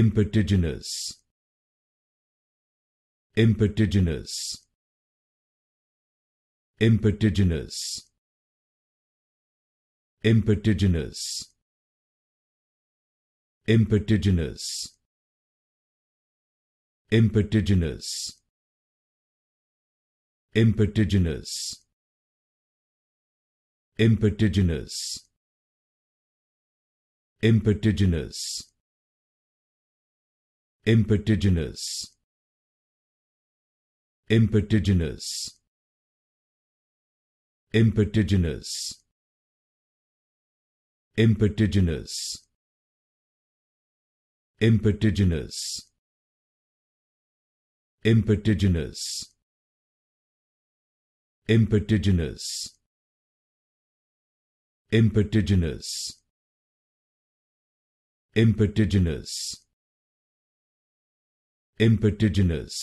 Impetiginous. Impetiginous. Impetiginous. Impetiginous. Impetiginous. Impetiginous. Impetiginous. Impetiginous. Impetiginous impetiginous impetiginous impetiginous impetiginous impetiginous impetiginous impetiginous impetiginous impetiginous impetiginous